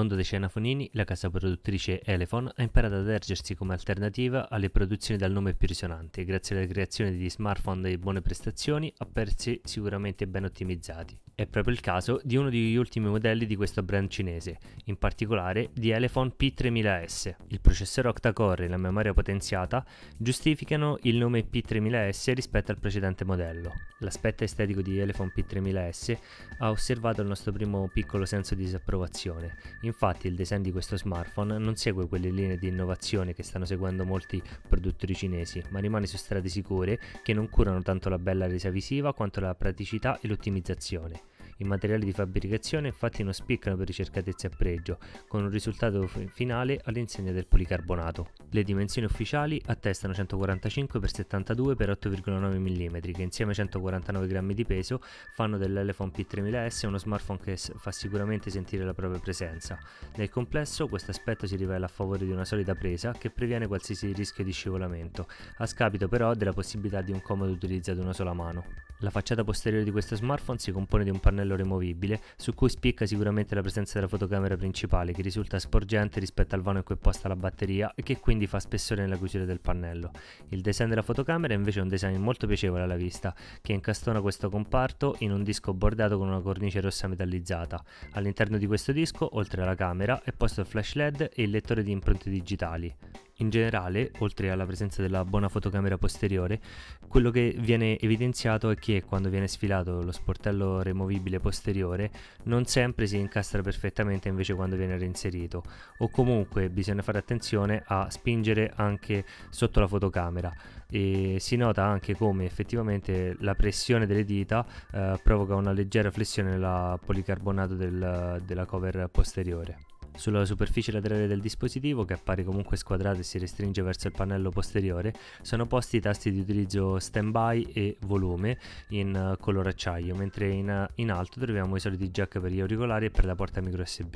mondo dei cenafonini, la casa produttrice Elephone ha imparato ad ergersi come alternativa alle produzioni dal nome più risonante, grazie alla creazione di smartphone di buone prestazioni a prezzi sicuramente ben ottimizzati. È proprio il caso di uno degli ultimi modelli di questo brand cinese, in particolare di Elephone P3000S. Il processore octa-core e la memoria potenziata giustificano il nome P3000S rispetto al precedente modello. L'aspetto estetico di Elephone P3000S ha osservato il nostro primo piccolo senso di disapprovazione. Infatti il design di questo smartphone non segue quelle linee di innovazione che stanno seguendo molti produttori cinesi, ma rimane su strade sicure che non curano tanto la bella resa visiva quanto la praticità e l'ottimizzazione. I materiali di fabbricazione infatti non spiccano per ricercatezze a pregio, con un risultato finale all'insegna del policarbonato. Le dimensioni ufficiali attestano 145 x 72 x 8,9 mm, che insieme a 149 grammi di peso fanno dell'Elephone P3000S uno smartphone che fa sicuramente sentire la propria presenza. Nel complesso questo aspetto si rivela a favore di una solida presa che previene qualsiasi rischio di scivolamento, a scapito però della possibilità di un comodo utilizzo ad una sola mano. La facciata posteriore di questo smartphone si compone di un pannello removibile, su cui spicca sicuramente la presenza della fotocamera principale, che risulta sporgente rispetto al vano in cui è posta la batteria e che quindi fa spessore nella chiusura del pannello. Il design della fotocamera è invece un design molto piacevole alla vista, che incastona questo comparto in un disco bordato con una cornice rossa metallizzata. All'interno di questo disco, oltre alla camera, è posto il flash LED e il lettore di impronte digitali. In generale, oltre alla presenza della buona fotocamera posteriore, quello che viene evidenziato è che quando viene sfilato lo sportello removibile posteriore non sempre si incastra perfettamente invece quando viene reinserito o comunque bisogna fare attenzione a spingere anche sotto la fotocamera e si nota anche come effettivamente la pressione delle dita eh, provoca una leggera flessione nel policarbonato del, della cover posteriore. Sulla superficie laterale del dispositivo, che appare comunque squadrata e si restringe verso il pannello posteriore, sono posti i tasti di utilizzo standby e volume in eh, color acciaio, mentre in, eh, in alto troviamo i soliti jack per gli auricolari e per la porta micro USB.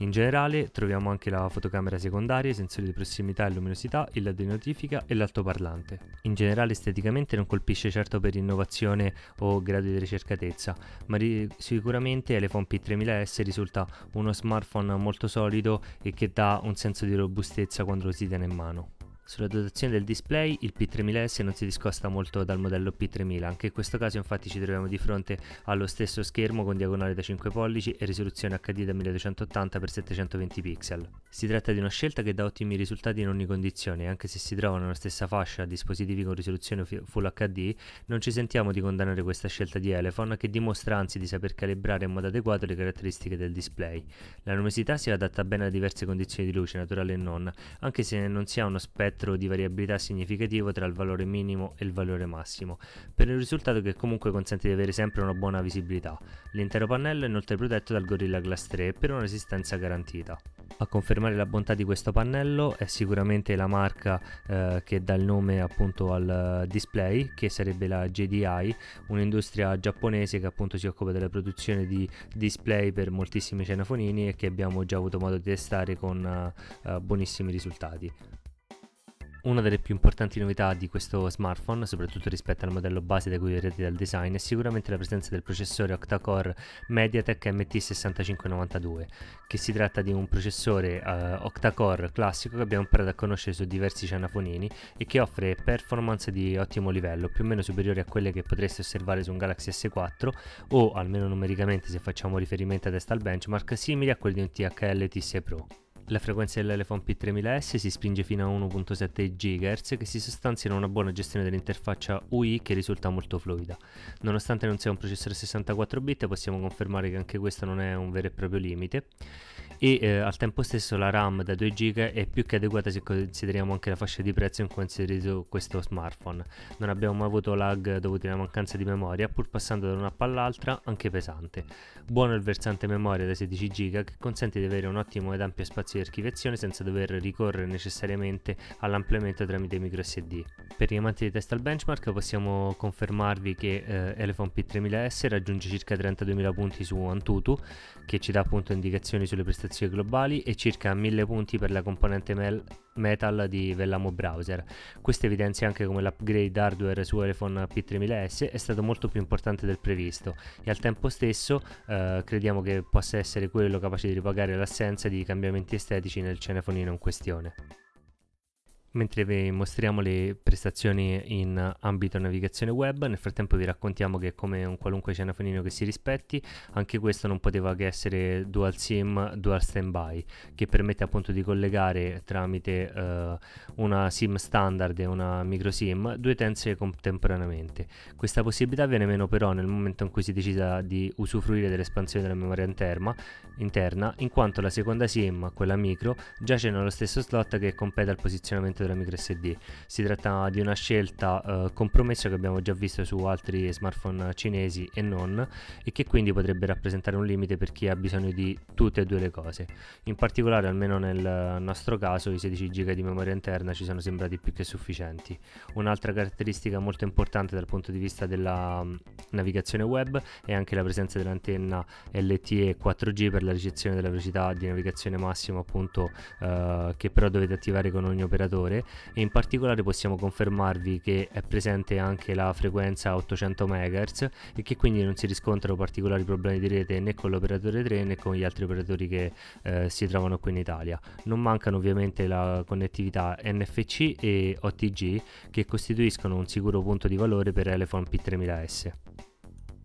In generale troviamo anche la fotocamera secondaria, i sensori di prossimità e luminosità, il LED di notifica e l'altoparlante. In generale esteticamente non colpisce certo per innovazione o grado di ricercatezza, ma ri- sicuramente l'iPhone P3000S risulta uno smartphone molto solido solido e che dà un senso di robustezza quando lo si tiene in mano. Sulla dotazione del display il P3000S non si discosta molto dal modello P3000, anche in questo caso infatti ci troviamo di fronte allo stesso schermo con diagonale da 5 pollici e risoluzione HD da 1280x720 pixel. Si tratta di una scelta che dà ottimi risultati in ogni condizione, anche se si trovano nella stessa fascia dispositivi con risoluzione Full HD, non ci sentiamo di condannare questa scelta di Elephone che dimostra anzi di saper calibrare in modo adeguato le caratteristiche del display. La luminosità si adatta bene a diverse condizioni di luce, naturale e non, anche se non si ha uno spettro spettro di variabilità significativo tra il valore minimo e il valore massimo, per un risultato che comunque consente di avere sempre una buona visibilità. L'intero pannello è inoltre protetto dal Gorilla Glass 3 per una resistenza garantita. A confermare la bontà di questo pannello è sicuramente la marca eh, che dà il nome appunto al eh, display, che sarebbe la JDI, un'industria giapponese che appunto si occupa della produzione di display per moltissimi cenafonini e che abbiamo già avuto modo di testare con eh, eh buonissimi risultati. Una delle più importanti novità di questo smartphone, soprattutto rispetto al modello base da cui vedete dal design, è sicuramente la presenza del processore octa-core MediaTek MT6592, che si tratta di un processore eh, octa-core classico che abbiamo imparato a conoscere su diversi cianafonini e che offre performance di ottimo livello, più o meno superiori a quelle che potreste osservare su un Galaxy S4 o almeno numericamente se facciamo riferimento a testa al benchmark, simili a quelli di un THL T6 Pro. La frequenza dell'Elephant P3000S si spinge fino a 1.7 GHz che si sostanzia in una buona gestione dell'interfaccia UI che risulta molto fluida. Nonostante non sia un processore 64 bit possiamo confermare che anche questo non è un vero e proprio limite e eh, al tempo stesso la RAM da 2 GB è più che adeguata se consideriamo anche la fascia di prezzo in cui è inserito questo smartphone. Non abbiamo mai avuto lag dovuti alla mancanza di memoria, pur passando da un'app all'altra, anche pesante. Buono il versante memoria da 16 GB che consente di avere un ottimo ed ampio spazio di archiviazione senza dover ricorrere necessariamente all'ampliamento tramite micro SD. Per gli amanti di test al benchmark possiamo confermarvi che eh, Elephone P3000S raggiunge circa 32.000 punti su Antutu, che ci dà appunto indicazioni sulle prestazioni prestazioni globali e circa 1000 punti per la componente mel- metal di Vellamo Browser. Questo evidenzia anche come l'upgrade hardware su iPhone P3000S è stato molto più importante del previsto e al tempo stesso eh, crediamo che possa essere quello capace di ripagare l'assenza di cambiamenti estetici nel cenefonino in questione. Mentre vi mostriamo le prestazioni in ambito navigazione web, nel frattempo vi raccontiamo che come un qualunque cenafonino che si rispetti, anche questo non poteva che essere dual SIM, dual standby, che permette appunto di collegare tramite eh, una SIM standard e una micro SIM due tense contemporaneamente. Questa possibilità viene meno però nel momento in cui si decida di usufruire dell'espansione della memoria interna, interna in quanto la seconda SIM, quella micro, giace nello stesso slot che compete al posizionamento della microSD. Si tratta di una scelta eh, compromessa che abbiamo già visto su altri smartphone cinesi e non e che quindi potrebbe rappresentare un limite per chi ha bisogno di tutte e due le cose. In particolare almeno nel nostro caso i 16 GB di memoria interna ci sono sembrati più che sufficienti. Un'altra caratteristica molto importante dal punto di vista della mm, navigazione web è anche la presenza dell'antenna LTE 4G per la ricezione della velocità di navigazione massima appunto eh, che però dovete attivare con ogni operatore particolare e in particolare possiamo confermarvi che è presente anche la frequenza 800 MHz e che quindi non si riscontrano particolari problemi di rete né con l'operatore 3 né con gli altri operatori che eh, si trovano qui in Italia. Non mancano ovviamente la connettività NFC e OTG che costituiscono un sicuro punto di valore per Elephone P3000S.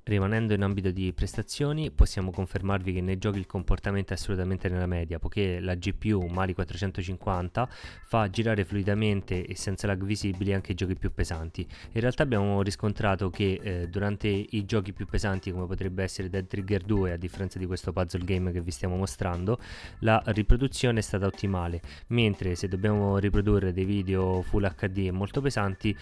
Rimanendo in ambito di prestazioni, possiamo confermarvi che nei giochi il comportamento è assolutamente nella media, poiché la GPU Mali 450 fa girare fluidamente e senza lag visibili anche i giochi più pesanti. In realtà abbiamo riscontrato che eh, durante i giochi più pesanti, come potrebbe essere Dead Trigger 2, a differenza di questo puzzle game che vi stiamo mostrando, la riproduzione è stata ottimale, mentre se dobbiamo riprodurre dei video Full HD e molto pesanti,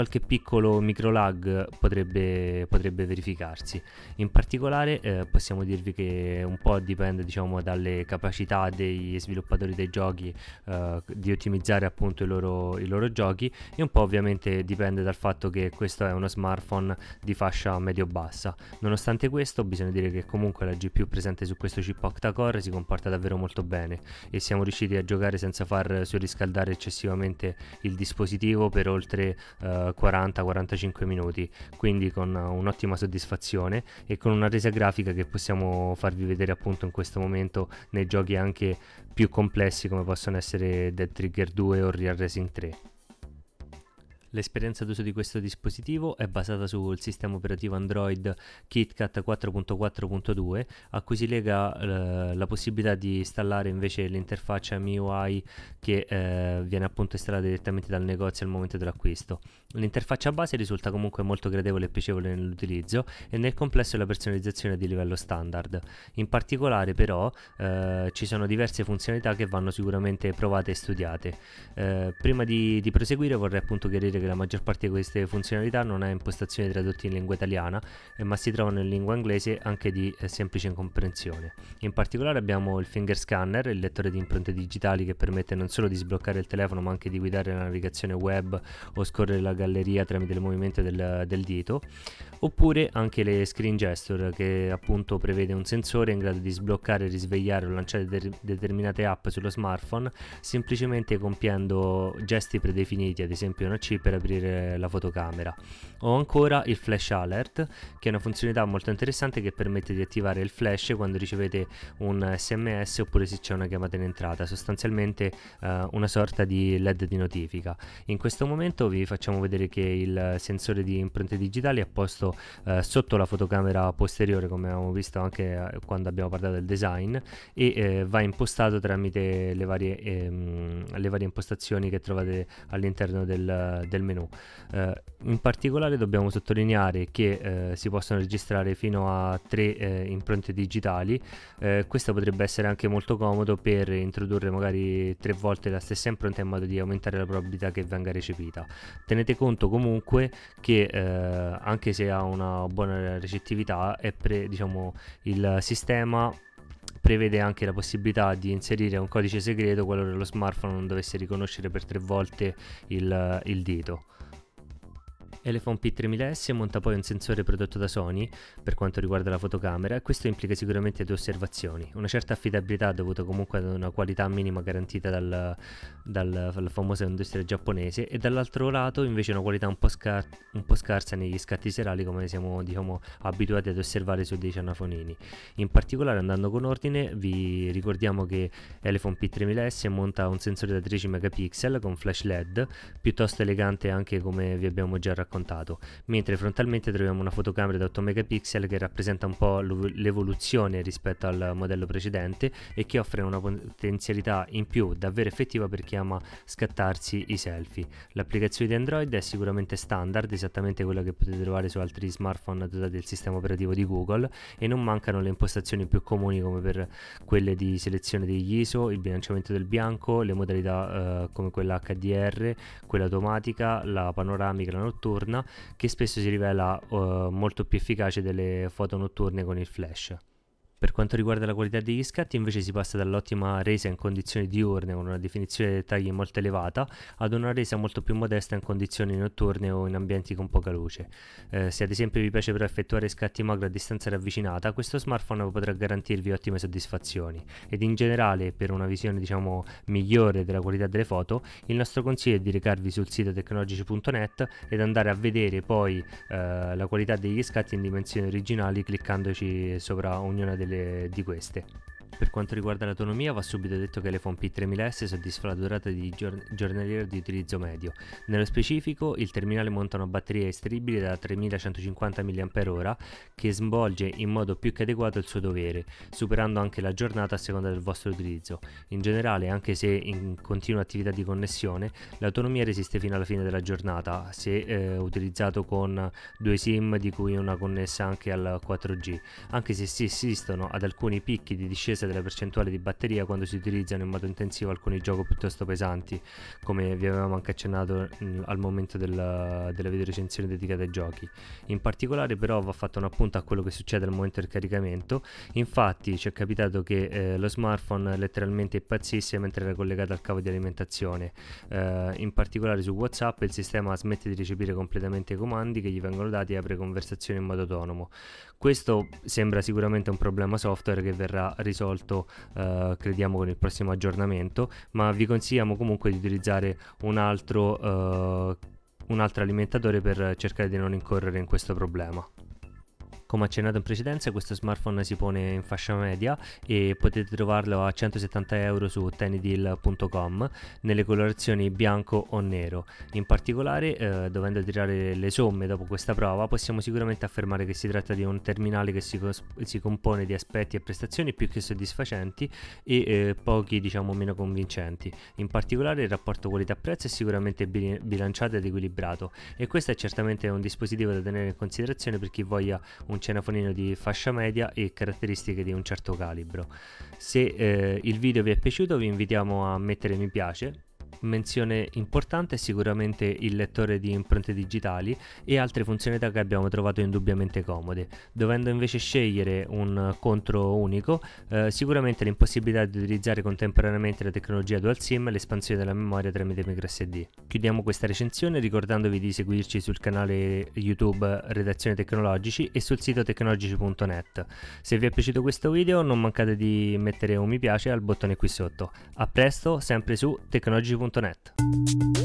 qualche piccolo micro lag potrebbe, potrebbe verificarsi. In particolare eh, possiamo dirvi che un po' dipende diciamo, dalle capacità dei sviluppatori dei giochi eh, di ottimizzare appunto i loro, i loro, giochi e un po' ovviamente dipende dal fatto che questo è uno smartphone di fascia medio-bassa. Nonostante questo bisogna dire che comunque la GPU presente su questo chip octa-core si comporta davvero molto bene e siamo riusciti a giocare senza far surriscaldare eccessivamente il dispositivo per oltre eh, 40-45 minuti, quindi con eh, un'ottima soddisfazione e con una resa grafica che possiamo farvi vedere appunto in questo momento nei giochi anche più complessi come possono essere Dead Trigger 2 o Real Racing 3. L'esperienza d'uso di questo dispositivo è basata sul sistema operativo Android KitKat 4.4.2 a cui si lega eh, la possibilità di installare invece l'interfaccia MIUI che eh, viene appunto installata direttamente dal negozio al momento dell'acquisto. L'interfaccia base risulta comunque molto gradevole e piacevole nell'utilizzo e nel complesso la personalizzazione è di livello standard. In particolare però eh, ci sono diverse funzionalità che vanno sicuramente provate e studiate. Eh, prima di, di proseguire vorrei appunto chiarire che la maggior parte di queste funzionalità non ha impostazioni tradotte in lingua italiana, eh, ma si trovano in lingua inglese anche di eh, semplice comprensione. In particolare abbiamo il finger scanner, il lettore di impronte digitali che permette non solo di sbloccare il telefono ma anche di guidare la navigazione web o scorrere la galleria tramite il movimento del, del dito oppure anche le screen gesture che appunto prevede un sensore in grado di sbloccare, risvegliare o lanciare de- determinate app sullo smartphone semplicemente compiendo gesti predefiniti, ad esempio una C per aprire la fotocamera. O ancora il flash alert, che è una funzionalità molto interessante che permette di attivare il flash quando ricevete un sms oppure se c'è una chiamata in entrata, sostanzialmente eh, una sorta di led di notifica. In questo momento vi facciamo vedere che il sensore di impronte digitali è posto eh, sotto la fotocamera posteriore come abbiamo visto anche eh, quando abbiamo parlato del design e eh, va impostato tramite le varie, ehm, le varie, impostazioni che trovate all'interno del, del menu. Eh, in particolare dobbiamo sottolineare che eh, si possono registrare fino a tre impronte digitali, questo potrebbe essere anche molto comodo per introdurre magari tre volte la stessa impronta in modo di aumentare la probabilità che venga recepita. Tenete conto comunque che eh, anche se ha una buona recettività e pre, diciamo, il sistema prevede anche la possibilità di inserire un codice segreto qualora lo smartphone non dovesse riconoscere per tre volte il, il dito. Elephone P3000S monta poi un sensore prodotto da Sony per quanto riguarda la fotocamera e questo implica sicuramente due osservazioni, una certa affidabilità dovuta comunque ad una qualità minima garantita dal, dal, dalla famosa industria giapponese e dall'altro lato invece una qualità un po, scar- un po scarsa negli scatti serali come siamo diciamo, abituati ad osservare su dei cianafonini. In particolare andando con ordine vi ricordiamo che Elephone P3000S monta un sensore da 13 megapixel con flash LED piuttosto elegante anche come vi abbiamo già raccontato raccontato, mentre frontalmente troviamo una fotocamera da 8 megapixel che rappresenta un po' l'evoluzione rispetto al modello precedente e che offre una potenzialità in più davvero effettiva per chi ama scattarsi i selfie. L'applicazione di Android è sicuramente standard, esattamente quella che potete trovare su altri smartphone dotati del sistema operativo di Google e non mancano le impostazioni più comuni come per quelle di selezione degli ISO, il bilanciamento del bianco, le modalità eh, come quella HDR, quella automatica, la panoramica, la notturna diurna che spesso si rivela eh, molto più efficace delle foto notturne con il flash. Per quanto riguarda la qualità degli scatti, invece si passa dall'ottima resa in condizioni diurne con una definizione dei dettagli molto elevata ad una resa molto più modesta in condizioni notturne o in ambienti con poca luce. Eh, se ad esempio vi piace però effettuare scatti macro a distanza ravvicinata, questo smartphone potrà garantirvi ottime soddisfazioni ed in generale per una visione diciamo migliore della qualità delle foto, il nostro consiglio è di recarvi sul sito tecnologici.net ed andare a vedere poi eh, la qualità degli scatti in dimensioni originali cliccandoci sopra ognuna delle delle, di queste. Per quanto riguarda l'autonomia, va subito detto che l'iPhone P3000S soddisfa la durata di giorn- giornaliera di utilizzo medio. Nello specifico, il terminale monta una batteria estribile da 3150 mAh che svolge in modo più che adeguato il suo dovere, superando anche la giornata a seconda del vostro utilizzo. In generale, anche se in continua attività di connessione, l'autonomia resiste fino alla fine della giornata se eh, utilizzato con due SIM di cui una connessa anche al 4G, anche se si assistono ad alcuni picchi di discesa della percentuale di batteria quando si utilizzano in modo intensivo alcuni giochi piuttosto pesanti, come vi avevamo anche accennato mm, al momento della, della videorecensione dedicata ai giochi. In particolare però va fatto un appunto a quello che succede al momento del caricamento, infatti ci è capitato che eh, lo smartphone letteralmente impazzisse mentre era collegato al cavo di alimentazione, eh, in particolare su WhatsApp il sistema smette di recepire completamente i comandi che gli vengono dati e apre conversazioni in modo autonomo. Questo sembra sicuramente un problema software che verrà risolto molto eh, crediamo con il prossimo aggiornamento ma vi consigliamo comunque di utilizzare un altro, eh, un altro alimentatore per cercare di non incorrere in questo problema come accennato in precedenza questo smartphone si pone in fascia media e potete trovarlo a 170 euro su tennydeal.com nelle colorazioni bianco o nero. In particolare eh, dovendo tirare le somme dopo questa prova possiamo sicuramente affermare che si tratta di un terminale che si, cos- si compone di aspetti e prestazioni più che soddisfacenti e eh, pochi diciamo meno convincenti. In particolare il rapporto qualità-prezzo è sicuramente bil- bilanciato ed equilibrato e questo è certamente un dispositivo da tenere in considerazione per chi voglia un un cenafonino di fascia media e caratteristiche di un certo calibro. Se eh, il video vi è piaciuto vi invitiamo a mettere mi piace Menzione importante è sicuramente il lettore di impronte digitali e altre funzionalità che abbiamo trovato indubbiamente comode. Dovendo invece scegliere un contro unico, eh, sicuramente l'impossibilità di utilizzare contemporaneamente la tecnologia dual SIM e l'espansione della memoria tramite microSD. Chiudiamo questa recensione ricordandovi di seguirci sul canale YouTube Redazione Tecnologici e sul sito tecnologici.net. Se vi è piaciuto questo video non mancate di mettere un mi piace al bottone qui sotto. A presto, sempre su tecnologici.net www.radioticino.net.